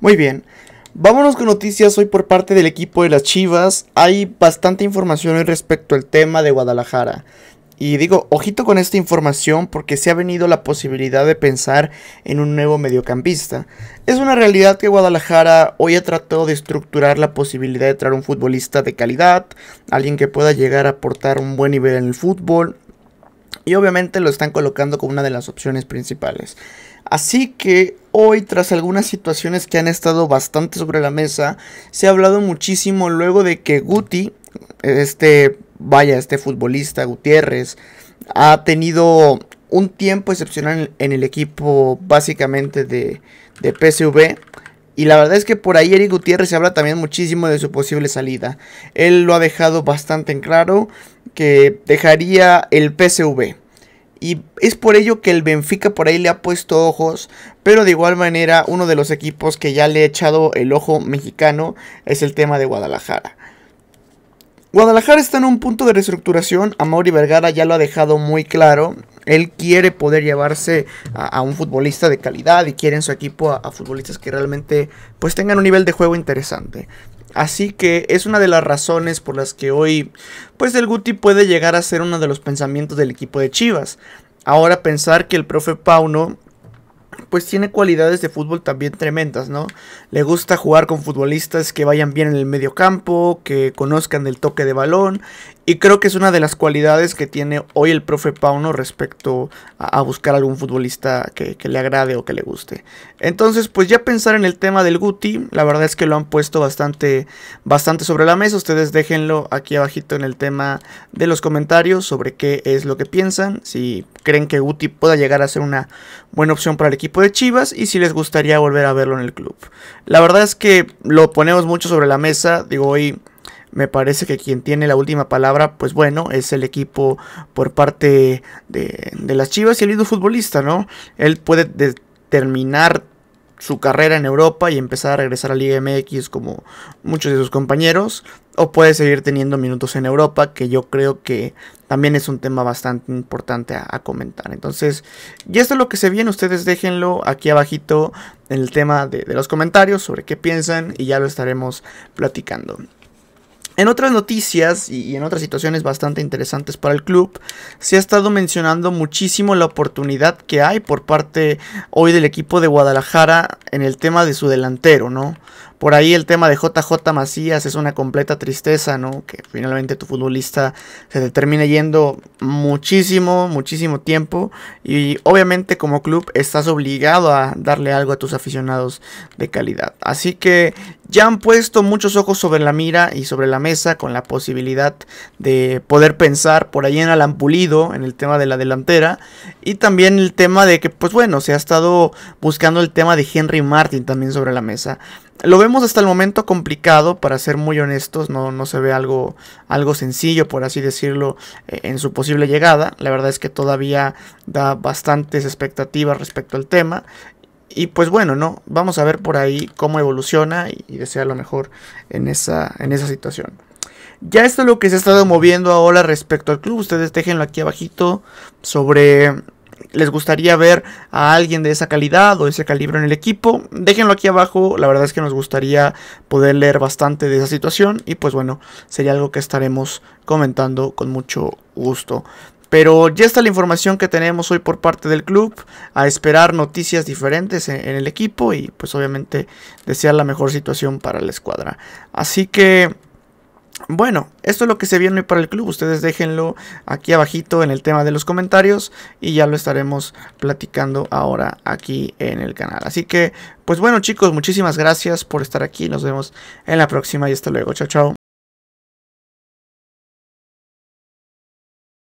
Muy bien. Vámonos con noticias hoy por parte del equipo de las Chivas. Hay bastante información hoy respecto al tema de Guadalajara. Y digo, ojito con esta información porque se ha venido la posibilidad de pensar en un nuevo mediocampista. Es una realidad que Guadalajara hoy ha tratado de estructurar la posibilidad de traer un futbolista de calidad, alguien que pueda llegar a aportar un buen nivel en el fútbol, y obviamente lo están colocando como una de las opciones principales. Así que hoy, tras algunas situaciones que han estado bastante sobre la mesa, se ha hablado muchísimo luego de que Guti, este, vaya, este futbolista Gutiérrez, ha tenido un tiempo excepcional en el equipo básicamente de, de PSV. Y la verdad es que por ahí Eric Gutiérrez se habla también muchísimo de su posible salida. Él lo ha dejado bastante en claro que dejaría el PSV. Y es por ello que el Benfica por ahí le ha puesto ojos, pero de igual manera uno de los equipos que ya le ha echado el ojo mexicano es el tema de Guadalajara. Guadalajara está en un punto de reestructuración, Amaury Vergara ya lo ha dejado muy claro, él quiere poder llevarse a, un futbolista de calidad y quiere en su equipo a, a futbolistas que realmente pues tengan un nivel de juego interesante. Así que es una de las razones por las que hoy, pues el Guti puede llegar a ser uno de los pensamientos del equipo de Chivas. Ahora pensar que el profe Pauno pues tiene cualidades de fútbol también tremendas, ¿no? Le gusta jugar con futbolistas que vayan bien en el medio campo, que conozcan el toque de balón, y creo que es una de las cualidades que tiene hoy el profe Pauno respecto a, buscar algún futbolista que, que, le agrade o que le guste. Entonces, pues ya pensar en el tema del Guti, la verdad es que lo han puesto bastante, bastante sobre la mesa, ustedes déjenlo aquí abajito en el tema de los comentarios sobre qué es lo que piensan, si creen que Guti pueda llegar a ser una buena opción para el equipo de Chivas y si les gustaría volver a verlo en el club. La verdad es que lo ponemos mucho sobre la mesa, digo, hoy me parece que quien tiene la última palabra, pues bueno, es el equipo por parte de, las Chivas y el lindo futbolista, ¿no? Él puede determinar su carrera en Europa y empezar a regresar a Liga MX como muchos de sus compañeros o puede seguir teniendo minutos en Europa, que yo creo que también es un tema bastante importante a, comentar. Entonces, y esto es lo que se viene, ustedes déjenlo aquí abajito en el tema de, de los comentarios sobre qué piensan y ya lo estaremos platicando. En otras noticias y en otras situaciones bastante interesantes para el club, se ha estado mencionando muchísimo la oportunidad que hay por parte hoy del equipo de Guadalajara en el tema de su delantero, ¿no? Por ahí el tema de JJ Macías es una completa tristeza, ¿no? Que finalmente tu futbolista se determine yendo muchísimo, muchísimo tiempo. Y obviamente como club estás obligado a darle algo a tus aficionados de calidad. Así que ya han puesto muchos ojos sobre la mira y sobre la mesa con la posibilidad de poder pensar por ahí en Alan Pulido, en el tema de la delantera. Y también el tema de que, pues bueno, se ha estado buscando el tema de Henry Martin también sobre la mesa lo vemos hasta el momento complicado, para ser muy honestos, no, no se ve algo, algo sencillo, por así decirlo, eh, en su posible llegada. La verdad es que todavía da bastantes expectativas respecto al tema. Y pues bueno, ¿no? Vamos a ver por ahí cómo evoluciona y, desea lo mejor en esa, en esa situación. Ya esto es lo que se ha estado moviendo ahora respecto al club. Ustedes déjenlo aquí abajito sobre les gustaría ver a alguien de esa calidad o ese calibre en el equipo, déjenlo aquí abajo, la verdad es que nos gustaría poder leer bastante de esa situación y pues bueno, sería algo que estaremos comentando con mucho gusto. Pero ya está la información que tenemos hoy por parte del club, a esperar noticias diferentes en, el equipo y pues obviamente desear la mejor situación para la escuadra. Así que bueno, esto es lo que se viene para el club. Ustedes déjenlo aquí abajito en el tema de los comentarios y ya lo estaremos platicando ahora aquí en el canal. Así que, pues bueno chicos, muchísimas gracias por estar aquí. Nos vemos en la próxima y hasta luego. Chao, chao.